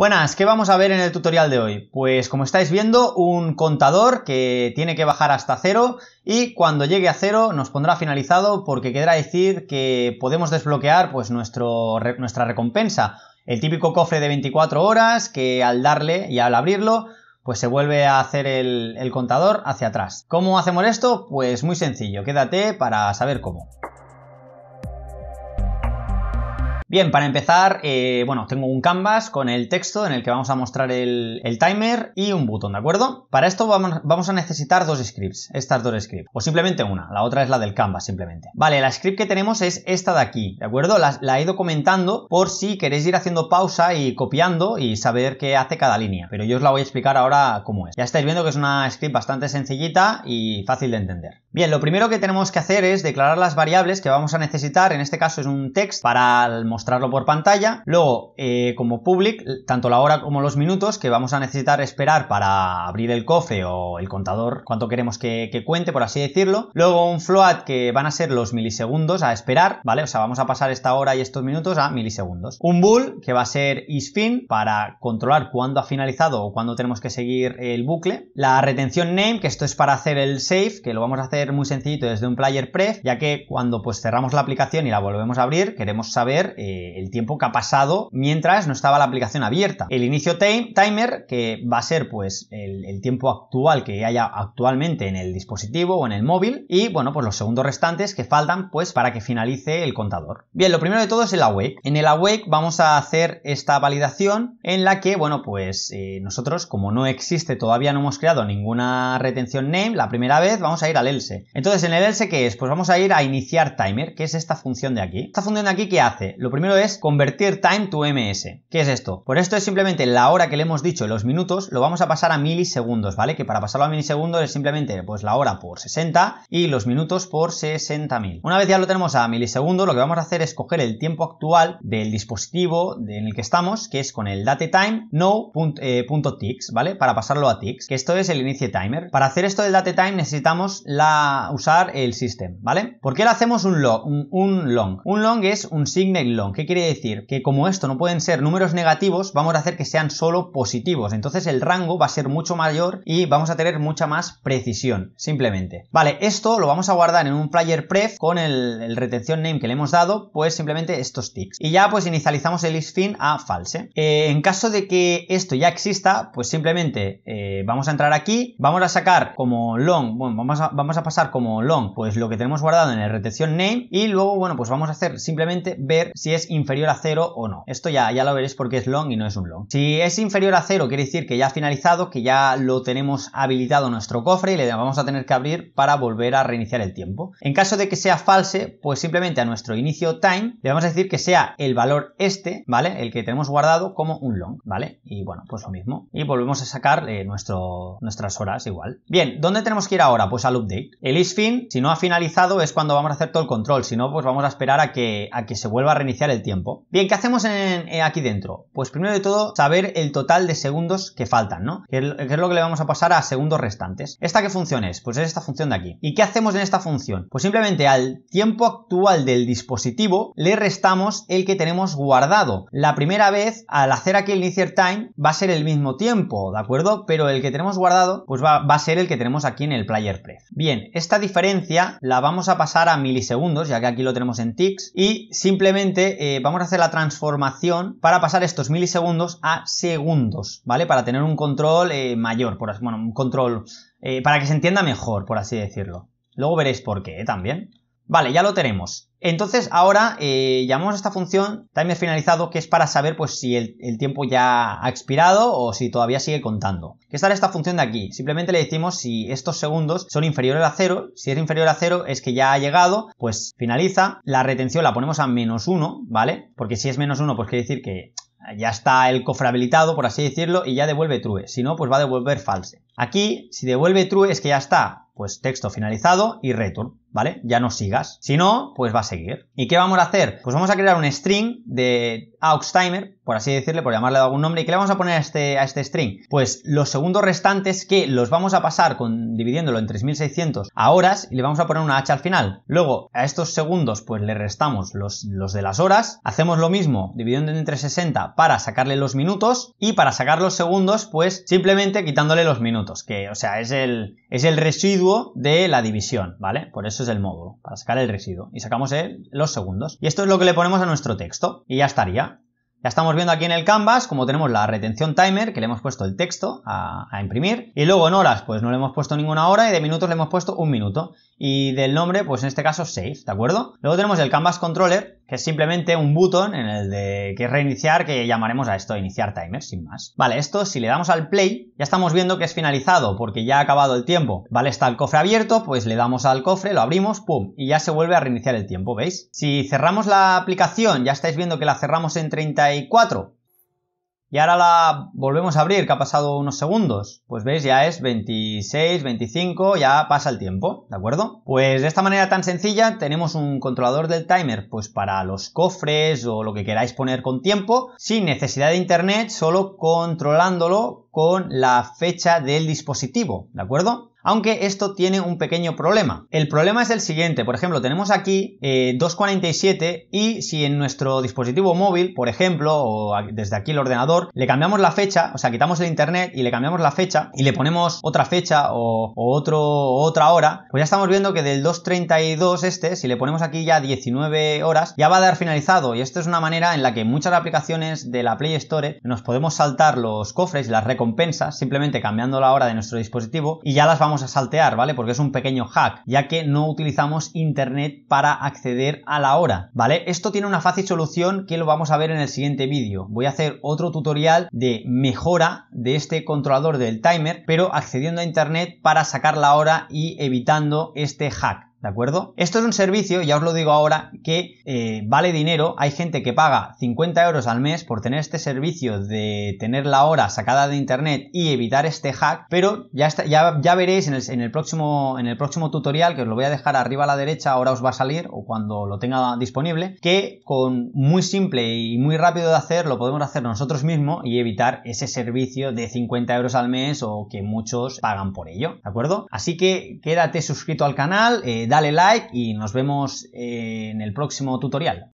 Buenas, ¿qué vamos a ver en el tutorial de hoy? Pues como estáis viendo, un contador que tiene que bajar hasta cero y cuando llegue a cero nos pondrá finalizado porque querrá decir que podemos desbloquear pues nuestro, nuestra recompensa. El típico cofre de 24 horas que al darle y al abrirlo pues se vuelve a hacer el, el contador hacia atrás. ¿Cómo hacemos esto? Pues muy sencillo, quédate para saber cómo. Bien, para empezar, eh, bueno, tengo un canvas con el texto en el que vamos a mostrar el, timer y un botón, ¿de acuerdo? Para esto vamos, a necesitar dos scripts, estas dos scripts, o simplemente una, la otra es la del canvas simplemente. Vale, la script que tenemos es esta de aquí, ¿de acuerdo? La, la he ido comentando por si queréis ir haciendo pausa y copiando y saber qué hace cada línea, pero yo os la voy a explicar ahora cómo es. Ya estáis viendo que es una script bastante sencillita y fácil de entender. Bien, lo primero que tenemos que hacer es declarar las variables que vamos a necesitar, en este caso es un text para mostrar mostrarlo por pantalla. Luego, eh, como public, tanto la hora como los minutos que vamos a necesitar esperar para abrir el cofe o el contador, cuánto queremos que, cuente, por así decirlo. Luego un float que van a ser los milisegundos a esperar, ¿vale? O sea, vamos a pasar esta hora y estos minutos a milisegundos. Un bool que va a ser isFin para controlar cuándo ha finalizado o cuándo tenemos que seguir el bucle. La retención name, que esto es para hacer el save, que lo vamos a hacer muy sencillito desde un player pref, ya que cuando pues cerramos la aplicación y la volvemos a abrir, queremos saber eh, eh, el tiempo que ha pasado mientras no estaba la aplicación abierta. El inicio timer, que va a ser pues el, tiempo actual que haya actualmente en el dispositivo o en el móvil. Y bueno, pues los segundos restantes que faltan pues para que finalice el contador. Bien, lo primero de todo es el awake. En el awake vamos a hacer esta validación en la que, bueno, pues eh, nosotros como no existe todavía no hemos creado ninguna retención name, la primera vez vamos a ir al else. Entonces en el else ¿qué es? Pues vamos a ir a iniciar timer, que es esta función de aquí. Esta función de aquí ¿qué hace? Lo primero primero es convertir time to ms. ¿Qué es esto? por pues esto es simplemente la hora que le hemos dicho los minutos, lo vamos a pasar a milisegundos, ¿vale? Que para pasarlo a milisegundos es simplemente pues la hora por 60 y los minutos por 60.000. Una vez ya lo tenemos a milisegundos, lo que vamos a hacer es coger el tiempo actual del dispositivo en el que estamos, que es con el date time no eh, ¿vale? Para pasarlo a ticks, que esto es el inicio timer. Para hacer esto del date time necesitamos la, usar el system, ¿vale? ¿Por qué le hacemos un, un long? Un long es un signal long ¿Qué quiere decir? Que como esto no pueden ser números negativos, vamos a hacer que sean solo positivos. Entonces el rango va a ser mucho mayor y vamos a tener mucha más precisión, simplemente. Vale, esto lo vamos a guardar en un player pref con el, retención name que le hemos dado, pues simplemente estos ticks. Y ya pues inicializamos el isFin a false. ¿eh? Eh, en caso de que esto ya exista, pues simplemente eh, vamos a entrar aquí, vamos a sacar como long, bueno, vamos vamos a pasar como long, pues lo que tenemos guardado en el retención name y luego, bueno, pues vamos a hacer simplemente ver si es inferior a cero o no. Esto ya, ya lo veréis porque es long y no es un long. Si es inferior a cero quiere decir que ya ha finalizado, que ya lo tenemos habilitado nuestro cofre y le vamos a tener que abrir para volver a reiniciar el tiempo. En caso de que sea false, pues simplemente a nuestro inicio time le vamos a decir que sea el valor este, ¿vale? El que tenemos guardado como un long, ¿vale? Y bueno, pues lo mismo. Y volvemos a sacar eh, nuestro, nuestras horas igual. Bien, ¿dónde tenemos que ir ahora? Pues al update. El isfin, si no ha finalizado, es cuando vamos a hacer todo el control. Si no, pues vamos a esperar a que, a que se vuelva a reiniciar el tiempo. Bien, ¿qué hacemos eh, aquí dentro? Pues primero de todo, saber el total de segundos que faltan, ¿no? qué es, lo que le vamos a pasar a segundos restantes. ¿Esta qué función es? Pues es esta función de aquí. ¿Y qué hacemos en esta función? Pues simplemente al tiempo actual del dispositivo le restamos el que tenemos guardado. La primera vez, al hacer aquí el initial time, va a ser el mismo tiempo, ¿de acuerdo? Pero el que tenemos guardado, pues va, a ser el que tenemos aquí en el player pref. Bien, esta diferencia la vamos a pasar a milisegundos, ya que aquí lo tenemos en ticks, y simplemente eh, vamos a hacer la transformación para pasar estos milisegundos a segundos, ¿vale? Para tener un control eh, mayor, bueno, un control eh, para que se entienda mejor, por así decirlo. Luego veréis por qué también. Vale, ya lo tenemos. Entonces ahora eh, llamamos a esta función timer finalizado que es para saber pues si el, tiempo ya ha expirado o si todavía sigue contando. ¿Qué estará esta función de aquí. Simplemente le decimos si estos segundos son inferiores a cero. Si es inferior a cero es que ya ha llegado, pues finaliza. La retención la ponemos a menos uno, ¿vale? Porque si es menos uno pues quiere decir que ya está el cofre habilitado, por así decirlo, y ya devuelve true. Si no, pues va a devolver false. Aquí, si devuelve true es que ya está, pues texto finalizado y return. ¿vale? Ya no sigas. Si no, pues va a seguir. ¿Y qué vamos a hacer? Pues vamos a crear un string de aux timer, por así decirle, por llamarle algún nombre. ¿Y qué le vamos a poner a este, a este string? Pues los segundos restantes que los vamos a pasar con, dividiéndolo en 3600 a horas y le vamos a poner una h al final. Luego, a estos segundos, pues le restamos los, los de las horas. Hacemos lo mismo, dividiendo entre 60 para sacarle los minutos y para sacar los segundos, pues simplemente quitándole los minutos, que, o sea, es el, es el residuo de la división, ¿vale? Por eso es el módulo, para sacar el residuo. Y sacamos los segundos. Y esto es lo que le ponemos a nuestro texto. Y ya estaría. Ya estamos viendo aquí en el canvas como tenemos la retención timer, que le hemos puesto el texto a, imprimir, y luego en horas pues no le hemos puesto ninguna hora y de minutos le hemos puesto un minuto, y del nombre pues en este caso Save, ¿de acuerdo? Luego tenemos el canvas controller, que es simplemente un botón en el de que reiniciar, que llamaremos a esto iniciar timer, sin más. Vale, esto si le damos al play, ya estamos viendo que es finalizado, porque ya ha acabado el tiempo. Vale, está el cofre abierto, pues le damos al cofre, lo abrimos, pum, y ya se vuelve a reiniciar el tiempo, ¿veis? Si cerramos la aplicación, ya estáis viendo que la cerramos en 34, y ahora la volvemos a abrir, que ha pasado unos segundos. Pues veis, ya es 26, 25, ya pasa el tiempo, ¿de acuerdo? Pues de esta manera tan sencilla tenemos un controlador del timer, pues para los cofres o lo que queráis poner con tiempo, sin necesidad de internet, solo controlándolo con la fecha del dispositivo, ¿de acuerdo? Aunque esto tiene un pequeño problema. El problema es el siguiente, por ejemplo, tenemos aquí 2.47 eh, y si en nuestro dispositivo móvil, por ejemplo, o desde aquí el ordenador, le cambiamos la fecha, o sea, quitamos el internet y le cambiamos la fecha y le ponemos otra fecha o, otro, otra hora, pues ya estamos viendo que del 2.32 este, si le ponemos aquí ya 19 horas, ya va a dar finalizado y esto es una manera en la que muchas aplicaciones de la Play Store nos podemos saltar los cofres y las recompensas simplemente cambiando la hora de nuestro dispositivo y ya las vamos a saltear, ¿vale? Porque es un pequeño hack, ya que no utilizamos internet para acceder a la hora, ¿vale? Esto tiene una fácil solución que lo vamos a ver en el siguiente vídeo. Voy a hacer otro tutorial de mejora de este controlador del timer, pero accediendo a internet para sacar la hora y evitando este hack. ¿De acuerdo? Esto es un servicio, ya os lo digo ahora, que eh, vale dinero. Hay gente que paga 50 euros al mes por tener este servicio de tener la hora sacada de internet y evitar este hack. Pero ya, está, ya, veréis en el, próximo, en el próximo tutorial, que os lo voy a dejar arriba a la derecha, ahora os va a salir o cuando lo tenga disponible, que con muy simple y muy rápido de hacer lo podemos hacer nosotros mismos y evitar ese servicio de 50 euros al mes o que muchos pagan por ello. ¿De acuerdo? Así que quédate suscrito al canal. Eh, dale like y nos vemos eh, en el próximo tutorial.